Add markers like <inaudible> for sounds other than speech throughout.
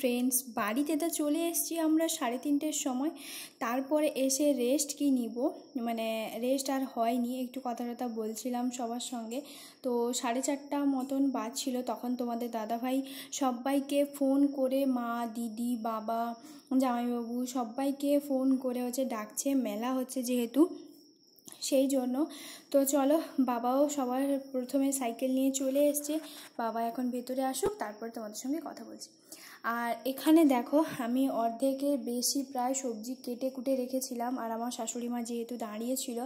Friends বাড়িতে তো চলে এসছি আমরা সাড়ে তিনটের সময় তারপরে এসে রেস্ট কি নিব মানে রেস্ট আর হয়নি একটু কথা টথা বলছিলাম সবার সঙ্গে তো সাড়ে চারটা মতন বাজছিল তখন তোমাদের দাদাভাই সবাইকে ফোন করে মা দিদি বাবা জামাইবাবু সবাইকে ফোন করে হচ্ছে ডাকছে মেলা হচ্ছে যেহেতু সেই জন্য তো চলো বাবাও সবার প্রথমে সাইকেল নিয়ে চলে এসছে বাবা এখন ভেতরে আসুক তারপর তোমাদের সঙ্গে কথা বলছি আর এখানে দেখো আমি অর্ধেকের বেশি প্রায় সবজি কেটে কুটে রেখেছিলাম আর আমার শাশুড়ি মা যেহেতু দাঁড়িয়েছিল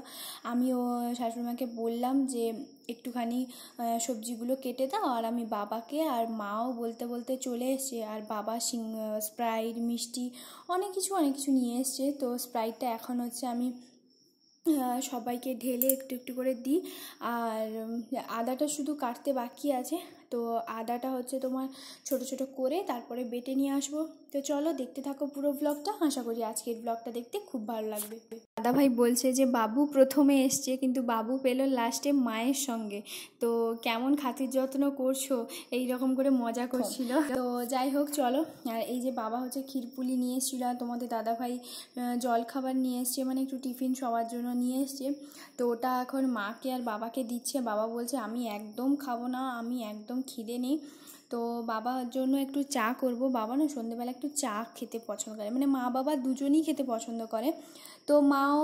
আমি ও শাশুড়ি মাকে বললাম যে একটুখানি সবজিগুলো কেটে দাও আর আমি বাবাকে আর মাও বলতে বলতে চলে এসছে আর বাবা সিং স্প্রাইট মিষ্টি অনেক কিছু অনেক কিছু নিয়ে এসছে তো স্প্রাইটটা এখন হচ্ছে আমি সবাইকে ঢেলে একটু একটু করে দিই আর আদাটা শুধু কাটতে বাকি আছে তো আদাটা হচ্ছে তোমার ছোট ছোট করে তারপরে বেটে নিয়ে আসবো তো চলো দেখতে থাকো পুরো ব্লগটা আশা করি আজকের ব্লগটা দেখতে খুব ভালো লাগবে দাদা ভাই বলছে যে বাবু প্রথমে এসছে কিন্তু বাবু পেল লাস্টে মায়ের সঙ্গে তো কেমন খাতির যত্ন করছো এই রকম করে মজা হ্যাঁ। করছিল তো যাই হোক চলো আর এই যে বাবা হচ্ছে ক্ষীরপুলি নিয়ে এসছিল আর তোমাদের দাদা ভাই জল খাবার নিয়ে এসছে মানে একটু টিফিন সবার জন্য নিয়ে এসছে তো ওটা এখন মাকে আর বাবাকে দিচ্ছে বাবা বলছে আমি একদম খাবো না আমি একদম খিদে নেই তো বাবার জন্য একটু চা করব বাবা না সন্ধ্যেবেলা একটু চা খেতে পছন্দ করে মানে মা বাবা দুজনেই খেতে পছন্দ করে তো মাও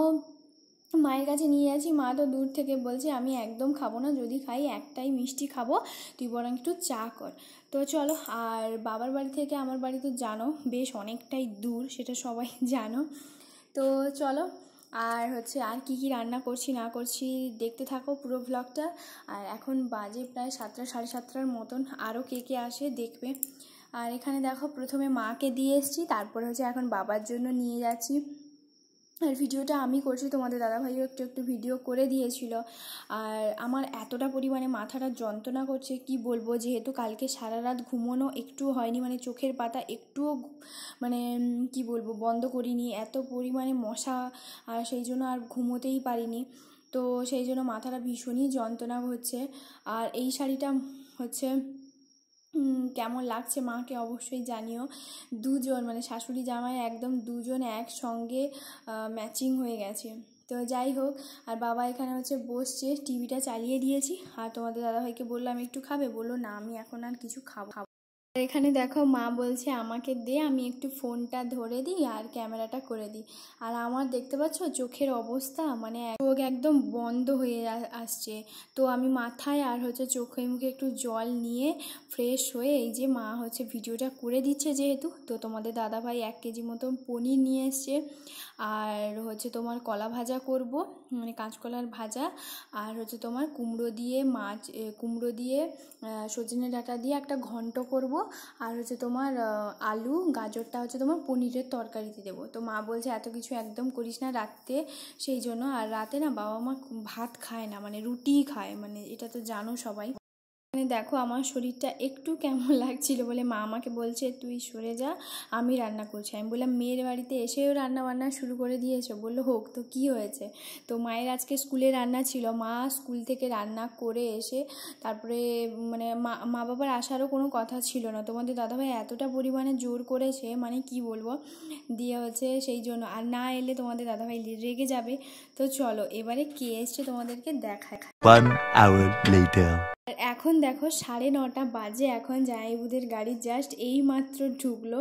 মায়ের কাছে নিয়ে যাচ্ছি মা তো দূর থেকে বলছে আমি একদম খাবো না যদি খাই একটাই মিষ্টি খাবো তুই বরং একটু চা কর তো চলো আর বাবার বাড়ি থেকে আমার বাড়ি তো জানো বেশ অনেকটাই দূর সেটা সবাই <laughs> জানো তো চলো আর হচ্ছে আর কি কি রান্না করছি না করছি দেখতে থাকো পুরো ব্লগটা আর এখন বাজে প্রায় সাতটা সাড়ে সাতটার মতন আরও কে কে আসে দেখবে আর এখানে দেখো প্রথমে মাকে দিয়ে এসছি তারপরে হচ্ছে এখন বাবার জন্য নিয়ে যাচ্ছি আর ভিডিওটা আমি করছি তোমাদের দাদাভাইও একটু একটু ভিডিও করে দিয়েছিল আর আমার এতটা পরিমাণে মাথাটা যন্ত্রণা করছে কি বলবো যেহেতু কালকে সারা রাত ঘুমোনো একটু হয়নি মানে চোখের পাতা একটুও মানে কি বলবো বন্ধ করিনি এত পরিমাণে মশা আর সেই জন্য আর ঘুমোতেই পারিনি তো সেই জন্য মাথাটা ভীষণই যন্ত্রণা হচ্ছে আর এই শাড়িটা হচ্ছে কেমন লাগছে মাকে অবশ্যই জানিও দুজন মানে শাশুড়ি জামাই একদম দুজন একসঙ্গে ম্যাচিং হয়ে গেছে তো যাই হোক আর বাবা এখানে হচ্ছে বসছে টিভিটা চালিয়ে দিয়েছি আর তোমাদের দাদাভাইকে বললাম একটু খাবে বললো না আমি এখন আর কিছু খাবো এখানে দেখো মা বলছে আমাকে দে আমি একটু ফোনটা ধরে দিই আর ক্যামেরাটা করে দিই আর আমার দেখতে পাচ্ছ চোখের অবস্থা মানে চোখ একদম বন্ধ হয়ে আসছে তো আমি মাথায় আর হচ্ছে চোখে মুখে একটু জল নিয়ে ফ্রেশ হয়ে এই যে মা হচ্ছে ভিডিওটা করে দিচ্ছে যেহেতু তো তোমাদের দাদা ভাই এক কেজি মতন পনির নিয়ে এসছে আর হচ্ছে তোমার কলা ভাজা করব মানে কাঁচকলার ভাজা আর হচ্ছে তোমার কুমড়ো দিয়ে মাছ কুমড়ো দিয়ে সজনে ডাটা দিয়ে একটা ঘন্ট করব আর হচ্ছে তোমার আলু গাজরটা হচ্ছে তোমার পনিরের তরকারিতে দেবো তো মা বলছে এত কিছু একদম করিস না রাত্রে সেই জন্য আর রাতে না বাবা মা ভাত খায় না মানে রুটিই খায় মানে এটা তো জানো সবাই ওখানে দেখো আমার শরীরটা একটু কেমন <laughs> লাগছিল বলে মা আমাকে বলছে তুই সরে যা আমি রান্না করছি আমি বললাম মেয়ের বাড়িতে এসেও রান্না বান্না শুরু করে দিয়েছো বললো হোক তো কি হয়েছে তো মায়ের আজকে স্কুলে রান্না ছিল মা স্কুল থেকে রান্না করে এসে তারপরে মানে মা মা বাবার আসারও কোনো কথা ছিল না তোমাদের দাদাভাই এতটা পরিমাণে জোর করেছে মানে কি বলবো দিয়ে হচ্ছে সেই জন্য আর না এলে তোমাদের দাদাভাই রেগে যাবে তো চলো এবারে কে এসছে তোমাদেরকে দেখায় আর এখন দেখো সাড়ে নটা বাজে এখন জামাইবুদের গাড়ি জাস্ট এই মাত্র ঢুকলো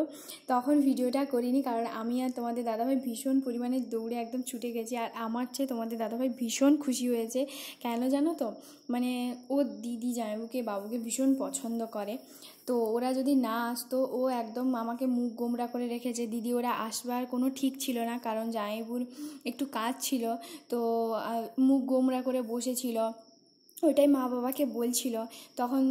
তখন ভিডিওটা করিনি কারণ আমি আর তোমাদের দাদাভাই ভীষণ পরিমাণে দৌড়ে একদম ছুটে গেছি আর আমার চেয়ে তোমাদের দাদাভাই ভীষণ খুশি হয়েছে কেন জানো তো মানে ও দিদি জামাইবুকে বাবুকে ভীষণ পছন্দ করে তো ওরা যদি না আসতো ও একদম আমাকে মুখ গোমরা করে রেখেছে দিদি ওরা আসবার কোনো ঠিক ছিল না কারণ জামাইবুর একটু কাজ ছিল তো মুখ গোমরা করে বসেছিল ওইটাই মা বাবাকে বলছিল তখন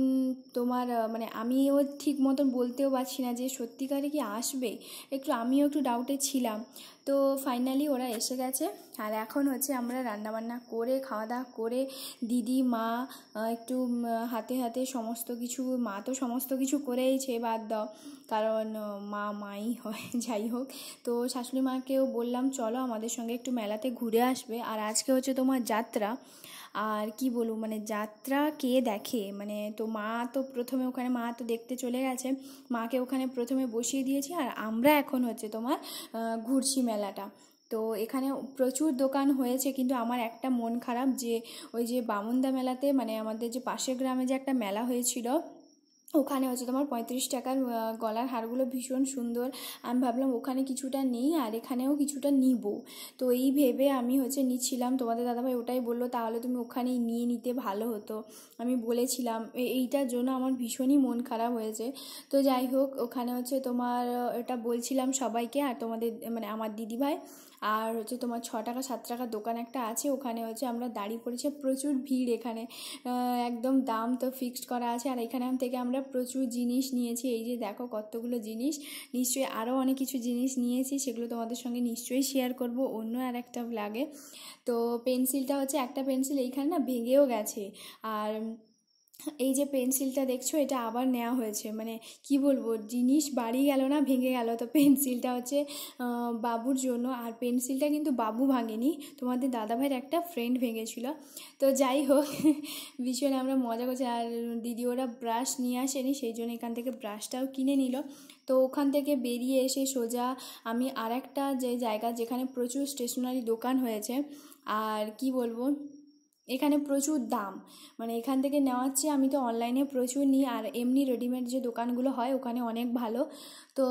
তোমার মানে আমিও ঠিক মতন বলতেও পারছি না যে সত্যিকারে কি আসবে একটু আমিও একটু ডাউটে ছিলাম তো ফাইনালি ওরা এসে গেছে আর এখন হচ্ছে আমরা রান্নাবান্না করে খাওয়া দাওয়া করে দিদি মা একটু হাতে হাতে সমস্ত কিছু মা তো সমস্ত কিছু করেইছে বাদ দাও কারণ মা মাই হয় <laughs> যাই হোক তো শাশুড়ি মাকেও বললাম চলো আমাদের সঙ্গে একটু মেলাতে ঘুরে আসবে আর আজকে হচ্ছে তোমার যাত্রা আর কি বলবো মানে যাত্রা কে দেখে মানে তো মা তো প্রথমে ওখানে মা তো দেখতে চলে গেছে মাকে ওখানে প্রথমে বসিয়ে দিয়েছি আর আমরা এখন হচ্ছে তোমার ঘুরছি মেলাটা তো এখানে প্রচুর দোকান হয়েছে কিন্তু আমার একটা মন খারাপ যে ওই যে বামুনদা মেলাতে মানে আমাদের যে পাশের গ্রামে যে একটা মেলা হয়েছিল ওখানে হচ্ছে তোমার পঁয়ত্রিশ টাকার গলার হারগুলো ভীষণ সুন্দর আমি ভাবলাম ওখানে কিছুটা নেই আর এখানেও কিছুটা নিব তো এই ভেবে আমি হচ্ছে নিচ্ছিলাম তোমাদের দাদাভাই ওটাই বললো তাহলে তুমি ওখানেই নিয়ে নিতে ভালো হতো আমি বলেছিলাম এইটার জন্য আমার ভীষণই মন খারাপ হয়েছে তো যাই হোক ওখানে হচ্ছে তোমার এটা বলছিলাম সবাইকে আর তোমাদের মানে আমার দিদিভাই আর হচ্ছে তোমার ছ টাকা সাত টাকা দোকান একটা আছে ওখানে হচ্ছে আমরা দাঁড়িয়ে পড়েছি প্রচুর ভিড় এখানে একদম দাম তো ফিক্সড করা আছে আর এখানে থেকে আমরা প্রচুর জিনিস নিয়েছি এই যে দেখো কতগুলো জিনিস নিশ্চয়ই আরও অনেক কিছু জিনিস নিয়েছি সেগুলো তোমাদের সঙ্গে নিশ্চয়ই শেয়ার করব অন্য আর একটা ব্লাগে তো পেন্সিলটা হচ্ছে একটা পেন্সিল এইখানে না ভেঙেও গেছে আর এই যে পেন্সিলটা দেখছো এটা আবার নেওয়া হয়েছে মানে কি বলবো জিনিস বাড়ি গেল না ভেঙে গেল তো পেন্সিলটা হচ্ছে বাবুর জন্য আর পেন্সিলটা কিন্তু বাবু ভাঙেনি তোমাদের দাদাভাইয়ের একটা ফ্রেন্ড ভেঙেছিল তো যাই হোক ভীষণ আমরা মজা করছি আর দিদি ওরা ব্রাশ নিয়ে আসেনি সেই জন্য এখান থেকে ব্রাশটাও কিনে নিল তো ওখান থেকে বেরিয়ে এসে সোজা আমি আর একটা যে জায়গা যেখানে প্রচুর স্টেশনারি দোকান হয়েছে আর কি বলবো এখানে প্রচুর দাম মানে এখান থেকে নেওয়ার চেয়ে আমি তো অনলাইনে প্রচুর নিই আর এমনি রেডিমেড যে দোকানগুলো হয় ওখানে অনেক ভালো তো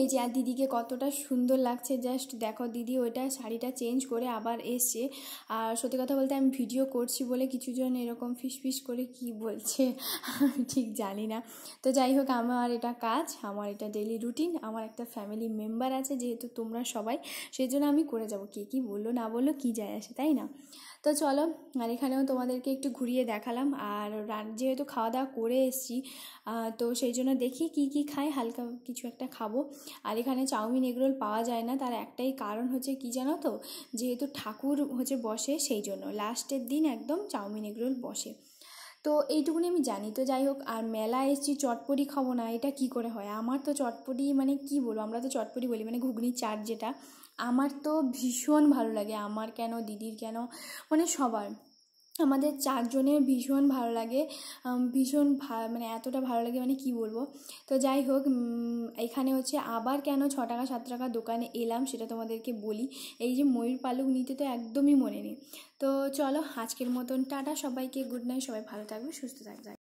এই যে আর দিদিকে কতটা সুন্দর লাগছে জাস্ট দেখো দিদি ওইটা শাড়িটা চেঞ্জ করে আবার এসছে আর সত্যি কথা বলতে আমি ভিডিও করছি বলে কিছুজন এরকম ফিস ফিস করে কি বলছে আমি ঠিক জানি না তো যাই হোক আমার এটা কাজ আমার এটা ডেলি রুটিন আমার একটা ফ্যামিলি মেম্বার আছে যেহেতু তোমরা সবাই সেই জন্য আমি করে যাব কে কী বললো না বললো কী যায় আসে তাই না তো চলো আর এখানেও তোমাদেরকে একটু ঘুরিয়ে দেখালাম আর যেহেতু খাওয়া দাওয়া করে এসেছি তো সেই জন্য দেখি কি কি খাই হালকা কিছু একটা খাবো আর এখানে চাউমিন এগরোল পাওয়া যায় না তার একটাই কারণ হচ্ছে কি জানো তো যেহেতু ঠাকুর হচ্ছে বসে সেই জন্য লাস্টের দিন একদম চাউমিন এগরোল বসে তো এইটুকুনি আমি জানি তো যাই হোক আর মেলা এসছি চটপটি খাবো না এটা কি করে হয় আমার তো চটপটি মানে কি বলবো আমরা তো চটপটি বলি মানে ঘুগনি চাট যেটা আমার তো ভীষণ ভালো লাগে আমার কেন দিদির কেন মানে সবার আমাদের চারজনের ভীষণ ভালো লাগে ভীষণ মানে এতটা ভালো লাগে মানে কি বলবো তো যাই হোক এখানে হচ্ছে আবার কেন ছ টাকা সাত টাকা দোকানে এলাম সেটা তোমাদেরকে বলি এই যে ময়ূর পালক নিতে তো একদমই মনে নেই তো চলো আজকের মতন টাটা সবাইকে গুড নাইট সবাই ভালো থাকবে সুস্থ থাকবে